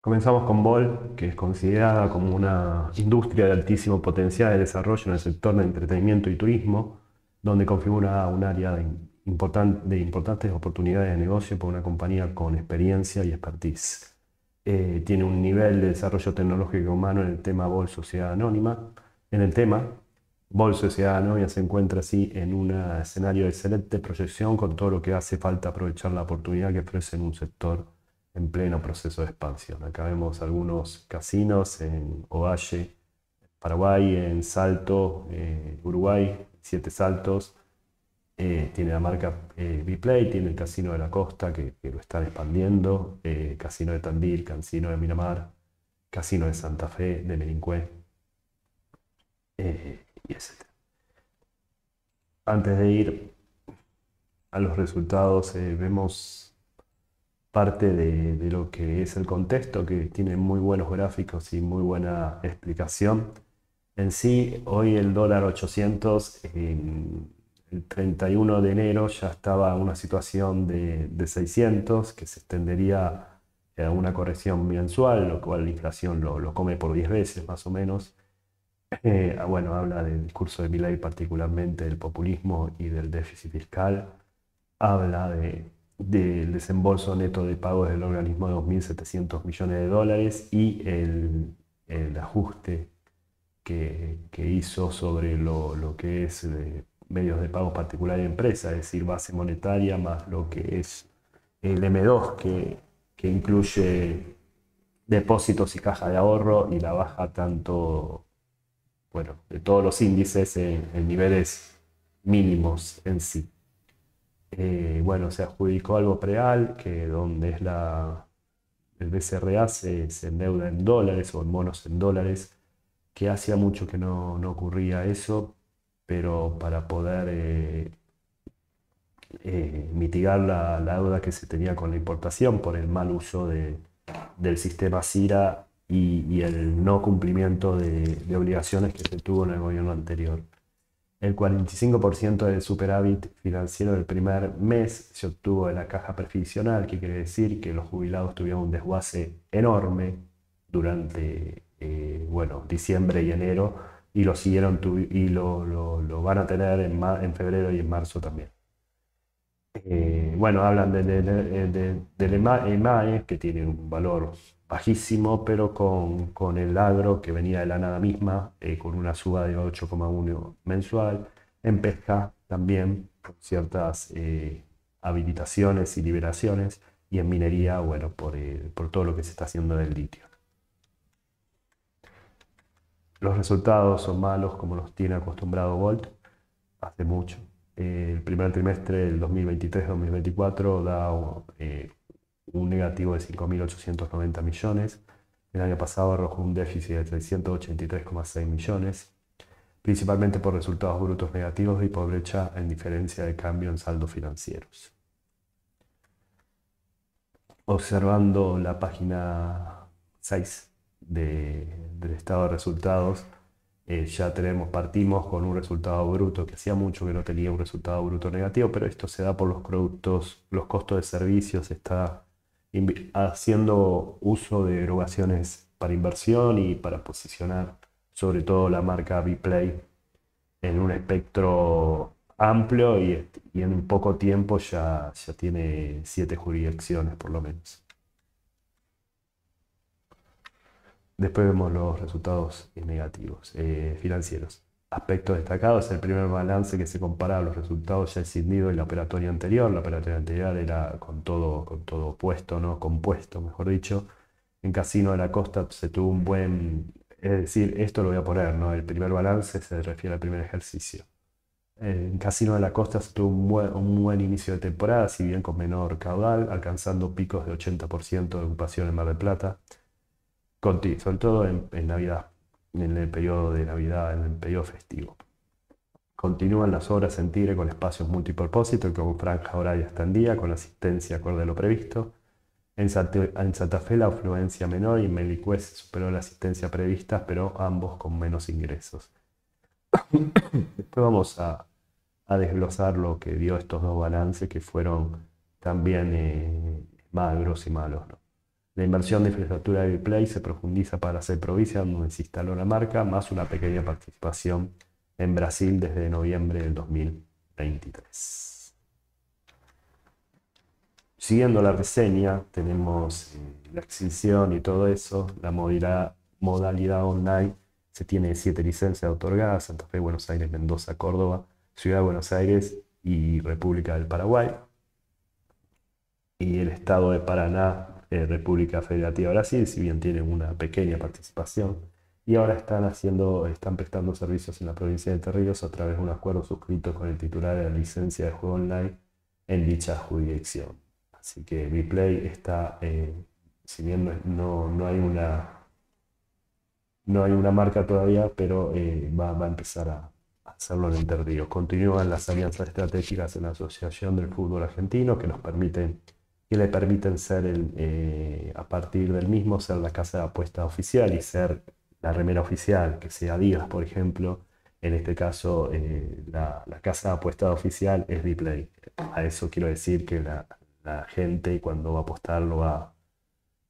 Comenzamos con VOL, que es considerada como una industria de altísimo potencial de desarrollo en el sector de entretenimiento y turismo, donde configura un área de, de importantes oportunidades de negocio por una compañía con experiencia y expertise. Eh, tiene un nivel de desarrollo tecnológico humano en el tema Bol Sociedad Anónima. En el tema, Bol Sociedad Anónima se encuentra así en un escenario de excelente proyección con todo lo que hace falta aprovechar la oportunidad que ofrece en un sector en pleno proceso de expansión. Acá vemos algunos casinos en Ovalle, Paraguay, en Salto, eh, Uruguay, Siete Saltos. Eh, tiene la marca eh, play tiene el Casino de la Costa que, lo están expandiendo, eh, Casino de Tandil, Casino de Miramar, Casino de Santa Fe, de Melincué y etc. Este. Antes de ir a los resultados, vemos parte de, lo que es el contexto, que tiene muy buenos gráficos y muy buena explicación. En sí, hoy el dólar 800, el 31 de enero ya estaba en una situación de, 600, que se extendería a una corrección mensual, lo cual la inflación lo, lo come por 10 veces más o menos. Eh, bueno, habla del discurso de Milay, particularmente, del populismo y del déficit fiscal. Habla de, del desembolso neto de pagos del organismo de 2.700 millones de dólares y el, ajuste que, hizo sobre lo, que es eh, medios de pago particular y empresa, es decir, base monetaria más lo que es el M2 que, incluye depósitos y caja de ahorro y la baja tanto, bueno, de todos los índices en niveles mínimos en sí. Eh, bueno, se adjudicó algo preal que donde es la, el BCRA se, endeuda en dólares o en monos en dólares, que hacía mucho que no, ocurría eso, pero para poder eh, eh, mitigar la, deuda que se tenía con la importación por el mal uso del sistema CIRA y, el no cumplimiento de obligaciones que se tuvo en el gobierno anterior. El 45% del superávit financiero del primer mes se obtuvo de la caja previsional, que quiere decir que los jubilados tuvieron un desguace enorme durante eh, bueno, diciembre y enero y lo siguieron y lo, van a tener en, febrero y en marzo también. Eh, bueno, hablan del de, de, EMAE, e e e, que tiene un valor bajísimo, pero con, el agro que venía de la nada misma, eh, con una suba de 8,1 mensual. En pesca también, por ciertas eh, habilitaciones y liberaciones. Y en minería, bueno, eh, por, todo lo que se está haciendo del litio. Los resultados son malos como los tiene acostumbrado Volt hace mucho. el primer trimestre del 2023-2024 da un negativo de 5.890 millones. El año pasado arrojó un déficit de 383,6 millones, principalmente por resultados brutos negativos y por brecha en diferencia de cambio en saldos financieros. Observando la página 6 del estado de resultados, eh, ya tenemos, partimos con un resultado bruto que hacía mucho que no tenía un resultado bruto negativo, pero esto se da por los productos, los costos de servicios, está haciendo uso de derogaciones para inversión y para posicionar sobre todo la marca Bplay en un espectro amplio y, en poco tiempo ya, ya tiene siete jurisdicciones por lo menos. Después vemos los resultados negativos eh, financieros destacado, es el primer balance que se compara los resultados ya escindidos en la operatoria anterior. La operatoria anterior era con todo, con todo opuesto, ¿no? compuesto, mejor dicho. En Casino de la Costa se tuvo un buen... Es decir, esto lo voy a poner, ¿no? El primer balance se refiere al primer ejercicio. Eh, en Casino de la Costa se tuvo un buen, inicio de temporada, si bien con menor caudal, alcanzando picos de 80% de ocupación en Mar del Plata. sobre todo en Navidad en el periodo de Navidad, en el periodo festivo. Continúan las obras en Tigre con espacios multipropósitos con franja horaria hasta en día, con asistencia acorde a lo previsto. En Santa, Fe la afluencia menor y en superó la asistencia prevista, pero ambos con menos ingresos. Después vamos a, desglosar lo que dio estos dos balances que fueron también eh, magros y malos. ¿no? La inversión de infraestructura de Play se profundiza para seis provincias donde se instaló la marca, más una pequeña participación en Brasil desde noviembre del 2023. Siguiendo la reseña, tenemos eh, la extinción y todo eso, la modalidad, modalidad online. Se tiene siete licencias otorgadas, Santa Fe, Buenos Aires, Mendoza, Córdoba, Ciudad de Buenos Aires y República del Paraguay. Y el estado de Paraná eh, República Federativa Brasil, si bien tienen una pequeña participación, y ahora están, haciendo, están prestando servicios en la provincia de ríos a través de un acuerdo suscrito con el titular de la licencia de juego online en dicha jurisdicción. Así que Biplay está, eh, si bien no, no, hay una, no hay una marca todavía, pero eh, va, va, a empezar a hacerlo en Entre Continúan las alianzas estratégicas en la Asociación del Fútbol Argentino que nos permiten que le permiten ser eh, a partir del mismo ser la casa de apuesta oficial y ser la remera oficial, que sea Adidas, por ejemplo. En este caso, eh, la, casa de apuesta oficial es B-Play. A eso quiero decir que la, gente cuando va a apostar va,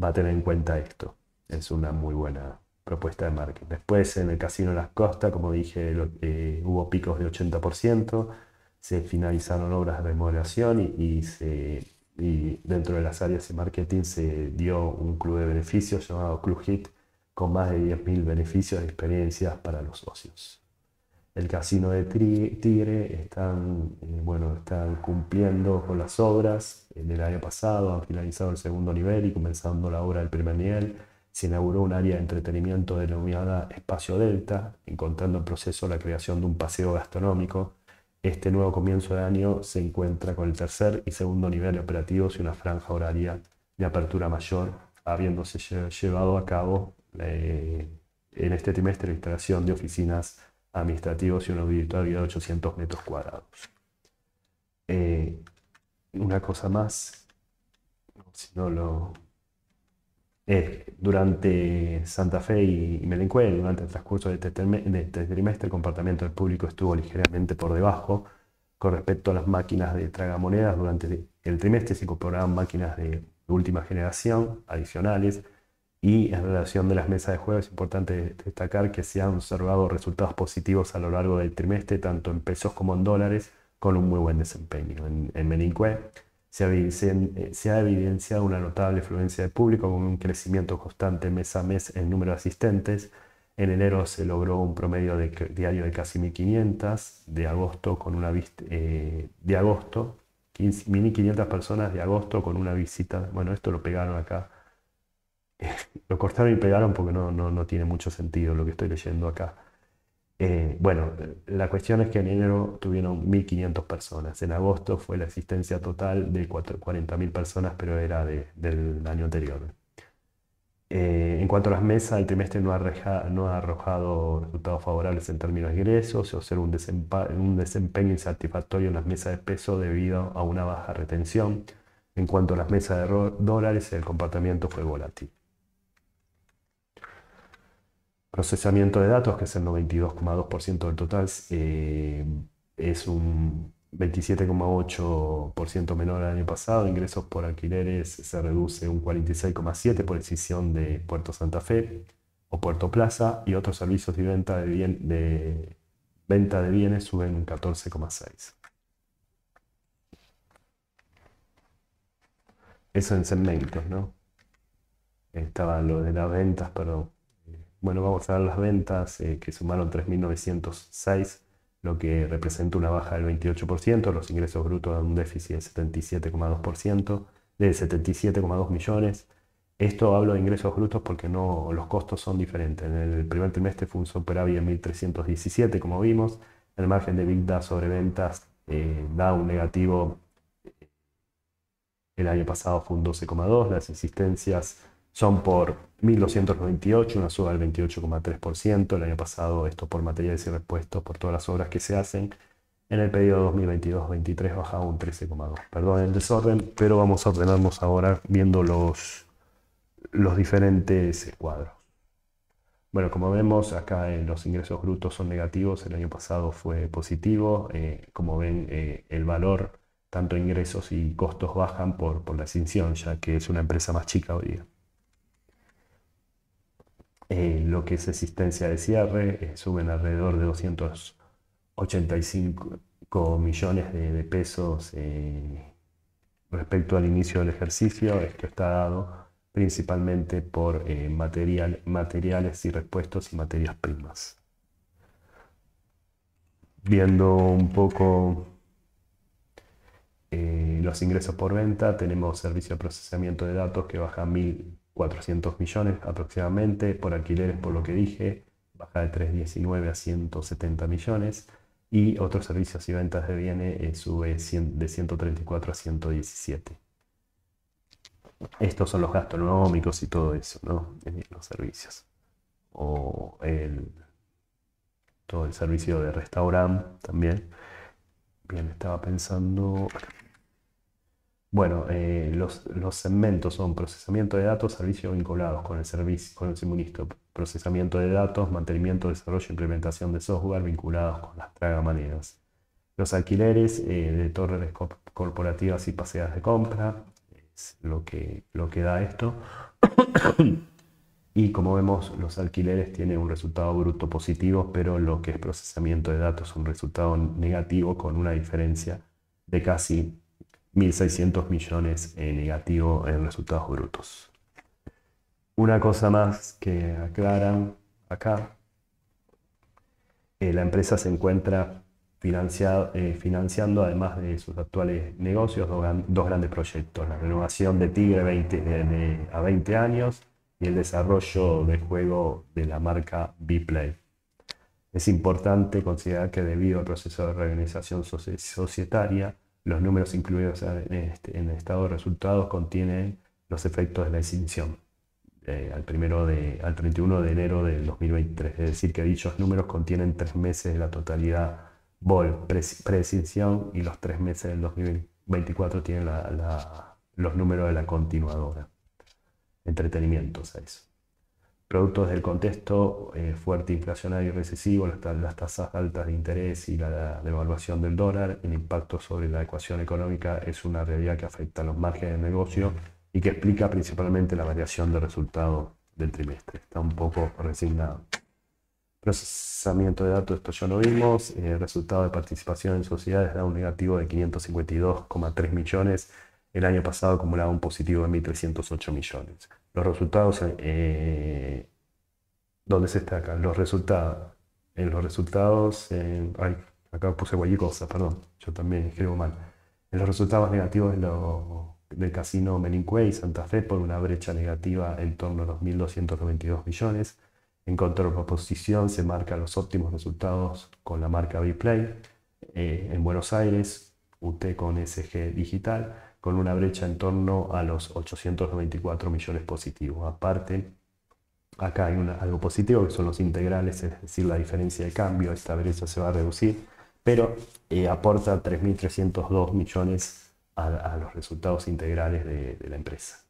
a tener en cuenta esto. Es una muy buena propuesta de marketing. Después, en el Casino las Costas, como dije, eh, hubo picos de 80%, se finalizaron obras de remodelación y se y dentro de las áreas de marketing se dio un club de beneficios llamado Club Hit con más de 10.000 beneficios y experiencias para los socios. El casino de Tigre están, eh, bueno, están cumpliendo con las obras. En el año pasado ha finalizado el segundo nivel y comenzando la obra del primer nivel. Se inauguró un área de entretenimiento denominada Espacio Delta, encontrando en proceso la creación de un paseo gastronómico este nuevo comienzo de año se encuentra con el tercer y segundo nivel operativos y una franja horaria de apertura mayor, habiéndose llevado a cabo eh, en este trimestre la instalación de oficinas administrativas y una auditoría de 800 metros cuadrados. Eh, una cosa más, si no lo eh, durante Santa Fe y, Melincue durante el transcurso este de este, trimestre, el comportamiento del público estuvo ligeramente por debajo con respecto a las máquinas de tragamonedas. Durante el trimestre se incorporaban máquinas de última generación adicionales y en relación de las mesas de juego es importante destacar que se han observado resultados positivos a lo largo del trimestre, tanto en pesos como en dólares, con un muy buen desempeño. En, Melincue eh, se ha, evidenciado una notable fluencia de público con un crecimiento constante mes a mes en número de asistentes. En enero se logró un promedio diario de casi 1.500, de agosto con una eh, de agosto 1.500 personas de agosto con una visita. Bueno, esto lo pegaron acá. lo cortaron y pegaron porque no, no, no tiene mucho sentido lo que estoy leyendo acá. Eh, bueno, la cuestión es que en enero tuvieron 1.500 personas, en agosto fue la existencia total de 40.000 personas, pero era del año anterior. Eh, en cuanto a las mesas, el trimestre no ha, arrojado resultados favorables en términos de ingresos, se observa un, un desempeño insatisfactorio en las mesas de peso debido a una baja retención. En cuanto a las mesas de dólares, el comportamiento fue volátil. Procesamiento de datos, que es el 92,2% del total, eh, es un 27,8% menor al año pasado. Ingresos por alquileres se reduce un 46,7% por decisión de Puerto Santa Fe o Puerto Plaza y otros servicios de venta de, de, venta de bienes suben un 14,6%. Eso en segmentos, ¿no? Estaba lo de las ventas, perdón. Bueno, vamos a ver las ventas eh, que sumaron 3.906, lo que representa una baja del 28%, los ingresos brutos dan un déficit del 77,2%, de 77,2 millones. Esto hablo de ingresos brutos porque no, los costos son diferentes. En el primer trimestre fue un superávit de 1.317, como vimos. El margen de EBITDA sobre ventas eh, da un negativo. El año pasado fue un 12,2. Las existencias son por 1.298, una suba del 28,3%, el año pasado esto por materiales y repuestos, por todas las obras que se hacen. En el periodo 2022-23 bajaba un 13,2. Perdón el desorden, pero vamos a ordenarnos ahora viendo los, los diferentes cuadros. Bueno, como vemos, acá eh, los ingresos brutos son negativos, el año pasado fue positivo. Eh, como ven, eh, el valor, tanto ingresos y costos bajan por, por la extinción, ya que es una empresa más chica hoy día. Eh, lo que es existencia de cierre, eh, suben alrededor de 285 millones de, pesos eh, respecto al inicio del ejercicio. Esto está dado principalmente por material, materiales y repuestos y materias primas. Viendo un poco los ingresos por venta, tenemos servicio de procesamiento de datos que baja a 400 millones aproximadamente, por alquileres, por lo que dije, baja de 319 a 170 millones, y otros servicios y ventas de bienes eh, sube de 134 a 117. Estos son los gastronómicos y todo eso, ¿no? Eh, los servicios. O el, todo el servicio de restaurante también. Bien, estaba pensando... Bueno, eh, los, segmentos son procesamiento de datos, servicios vinculados con el servicio, con el suministro, procesamiento de datos, mantenimiento, desarrollo e implementación de software vinculados con las tragamaneras. Los alquileres eh, de torres corporativas y paseadas de compra, es lo que, lo que da esto. y como vemos, los alquileres tienen un resultado bruto positivo, pero lo que es procesamiento de datos es un resultado negativo con una diferencia de casi 1.600 millones en eh, negativo en resultados brutos. Una cosa más que aclaran acá, eh, la empresa se encuentra eh, financiando, además de sus actuales negocios, dos, grandes proyectos, la renovación de Tigre a 20 años y el desarrollo de juego de la marca B-Play. Es importante considerar que debido al proceso de reorganización societaria, los números incluidos este, en, el estado de resultados contienen los efectos de la extinción eh, al, primero de, al 31 de enero del 2023. Es decir, que dichos números contienen tres meses de la totalidad BOL pre y los tres meses del 2024 tienen los números de la continuadora. Entretenimiento, o sea, eso productos del contexto eh, fuerte inflacionario y recesivo, las, tasas altas de interés y la, devaluación del dólar, el impacto sobre la ecuación económica es una realidad que afecta a los márgenes de negocio y que explica principalmente la variación de resultado del trimestre. Está un poco resignado. Procesamiento de datos, esto ya lo vimos. El eh, resultado de participación en sociedades da un negativo de 552,3 millones. El año pasado acumulaba un positivo de 1.308 millones los resultados, eh, eh, ¿dónde se acá? Los resultados. En los resultados, acá puse cualquier cosa, perdón, yo también escribo mal. En los resultados negativos lo, del casino Meninque y Santa Fe por una brecha negativa en torno a los 1.292 millones. En contraposición se marcan los óptimos resultados con la marca B-Play eh, en Buenos Aires, UT con SG Digital con una brecha en torno a los 894 millones positivos. Aparte, acá hay algo positivo que son los integrales, es decir, la diferencia de cambio, esta brecha se va a reducir, pero eh, aporta 3.302 millones a, los resultados integrales de la empresa.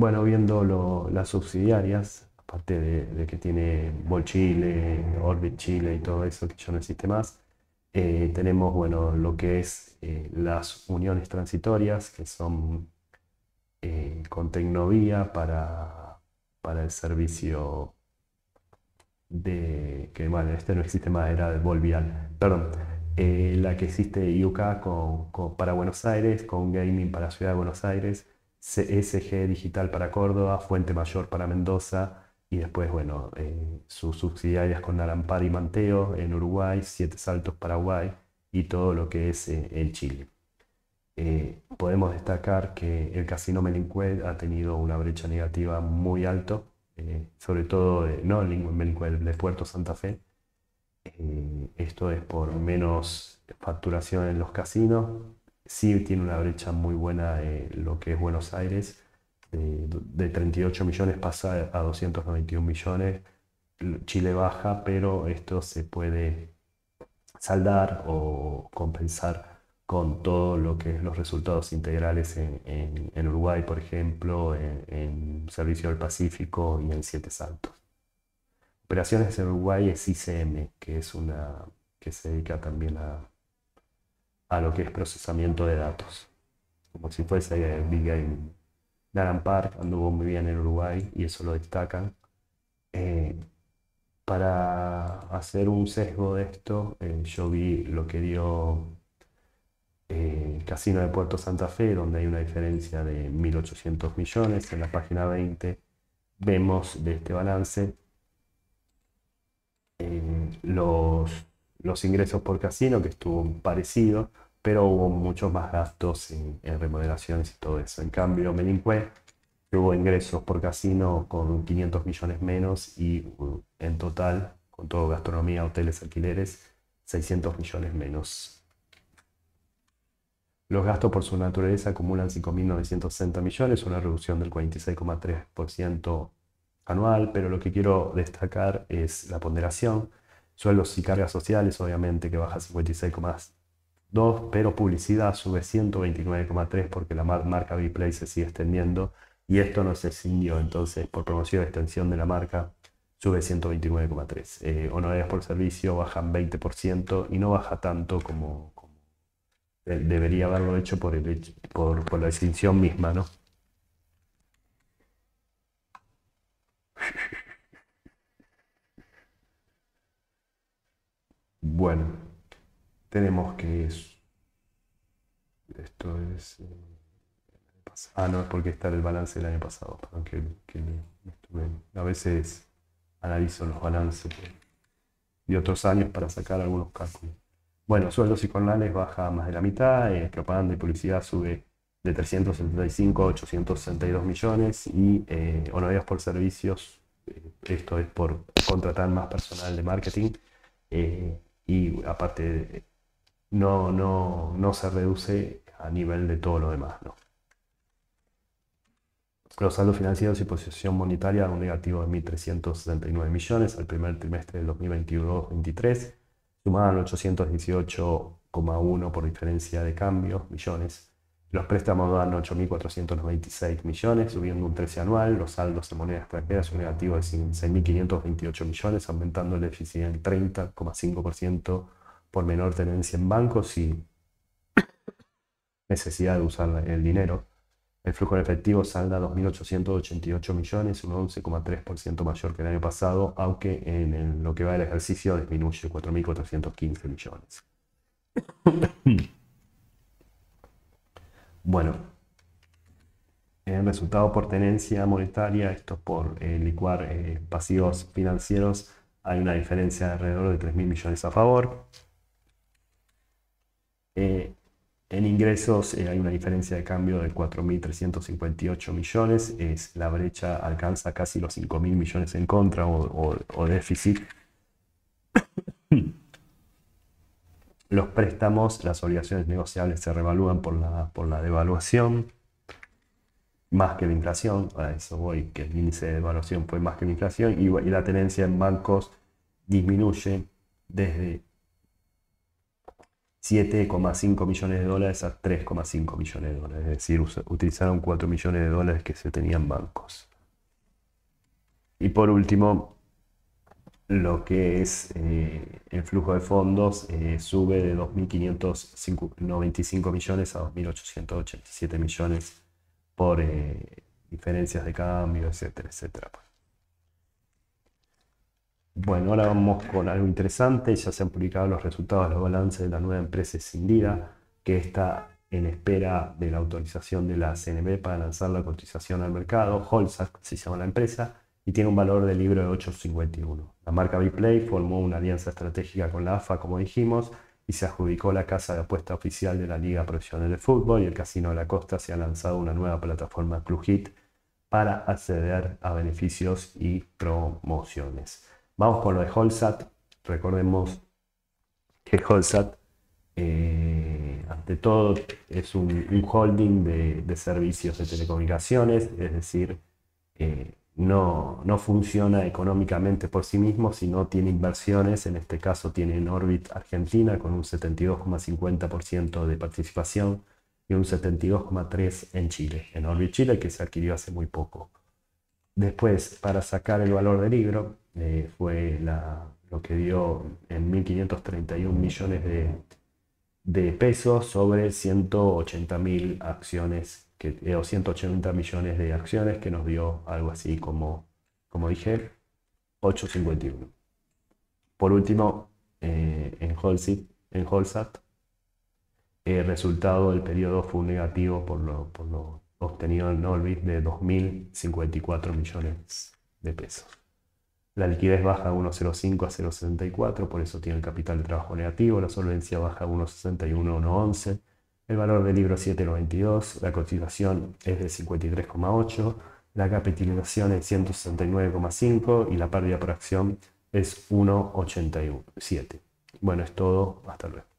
Bueno, viendo las subsidiarias, aparte de, que tiene Bol Chile, Orbit Chile y todo eso que ya no existe más, eh, tenemos bueno, lo que es eh, las uniones transitorias, que son eh, con Tecnovía para, para el servicio de, que bueno, este no existe más, era de Volvial, perdón, la que existe IUCA con, para Buenos Aires, con Gaming para la Ciudad de Buenos Aires CSG Digital para Córdoba, Fuente Mayor para Mendoza y después, bueno, eh, sus subsidiarias con Arampar y Manteo en Uruguay, Siete Saltos Paraguay y todo lo que es eh, el Chile. Eh, podemos destacar que el casino Melincuel ha tenido una brecha negativa muy alto, sobre todo, no en Melincuel, de Puerto Santa Fe. esto es por menos facturación en los casinos, sí tiene una brecha muy buena eh, lo que es Buenos Aires, de 38 millones pasa a 291 millones, Chile baja, pero esto se puede saldar o compensar con todo lo que es los resultados integrales en, Uruguay, por ejemplo, en, Servicio del Pacífico y en Siete Saltos. Operaciones en Uruguay es ICM, que es una que se dedica también a a lo que es procesamiento de datos. Como si fuese Big Game. Darren Park anduvo muy bien en Uruguay y eso lo destacan. Eh, para hacer un sesgo de esto, eh, yo vi lo que dio eh, Casino de Puerto Santa Fe, donde hay una diferencia de 1.800 millones. En la página 20 vemos de este balance los, los ingresos por casino, que estuvo parecido, pero hubo muchos más gastos en, remodelaciones y todo eso. En cambio, Melinque hubo ingresos por casino con 500 millones menos y uh, en total, con todo gastronomía, hoteles, alquileres, 600 millones menos. Los gastos por su naturaleza acumulan 5.960 millones, una reducción del 46,3% anual, pero lo que quiero destacar es la ponderación. Sueldos y cargas sociales, obviamente, que baja 56,3%. 2, pero publicidad sube 129,3 porque la marca B-Play se sigue extendiendo y esto no se extinguió, entonces por promoción de extensión de la marca sube 129,3. Eh, honorarios por servicio bajan 20% y no baja tanto como, debería haberlo hecho por, por la extinción misma, ¿no? Bueno tenemos que esto es eh, ah no es porque está el balance del año pasado perdón a veces analizo los balances de otros años para sacar algunos cálculos bueno sueldos y jornales baja más de la mitad eh, propaganda y publicidad sube de 375 a 862 millones y eh, honorarios por servicios eh, esto es por contratar más personal de marketing eh, y aparte no, no, se reduce a nivel de todo lo demás. ¿no? Los saldos financieros y posición monetaria un negativo de 1.369 millones al primer trimestre del 2022-23, sumaban 818,1 por diferencia de cambios, millones. Los préstamos dan 8.496 millones, subiendo un 13 anual. Los saldos de monedas extranjera son negativo de 6.528 millones, aumentando el déficit en 30,5% por menor tenencia en bancos y necesidad de usar el dinero. El flujo de efectivo salda 2.888 millones, un 11,3% mayor que el año pasado, aunque en lo que va del ejercicio disminuye 4.415 millones. bueno, el resultado por tenencia monetaria, esto por eh, licuar eh, pasivos financieros, hay una diferencia de alrededor de 3.000 millones a favor. Eh, en ingresos eh, hay una diferencia de cambio de 4.358 millones, es, la brecha alcanza casi los 5.000 millones en contra o, déficit. los préstamos, las obligaciones negociables se revalúan por la, por la devaluación, más que la inflación, a eso voy, que el índice de devaluación fue más que la inflación, y, y la tenencia en bancos disminuye desde 7,5 millones de dólares a 3,5 millones de dólares. Es decir, utilizaron 4 millones de dólares que se tenían bancos. Y por último, lo que es eh, el flujo de fondos eh, sube de 2.595 millones a 2.887 millones por eh, diferencias de cambio, etcétera, etcétera. Bueno, ahora vamos con algo interesante. Ya se han publicado los resultados de los balances de la nueva empresa escindida, que está en espera de la autorización de la CNB para lanzar la cotización al mercado. Holsac se llama la empresa y tiene un valor de libro de 8.51. La marca Bplay formó una alianza estratégica con la AFA, como dijimos, y se adjudicó la casa de apuesta oficial de la Liga Profesional de Fútbol y el Casino de la Costa se ha lanzado una nueva plataforma Club para acceder a beneficios y promociones. Vamos con lo de Holsat. Recordemos que Holsat, eh, ante todo, es un, holding de, servicios de telecomunicaciones, es decir, eh, no, no funciona económicamente por sí mismo, sino tiene inversiones. En este caso, tiene en Orbit Argentina con un 72,50% de participación y un 72,3% en Chile, en Orbit Chile, que se adquirió hace muy poco. Después, para sacar el valor del libro, eh, fue lo que dio en 1.531 millones de, pesos sobre mil acciones, que, eh, o 180 millones de acciones, que nos dio algo así como, como dije, 8.51. Por último, eh, en, en Holsat, el resultado del periodo fue negativo por lo, obtenido en Norbit de 2.054 millones de pesos. La liquidez baja de 1,05 a 0,64, por eso tiene el capital de trabajo negativo. La solvencia baja de 1,61 a 1,11. El valor del libro 7,92. La cotización es de 53,8. La capitalización es 169,5 y la pérdida por acción es 1,87. Bueno, es todo. Hasta luego.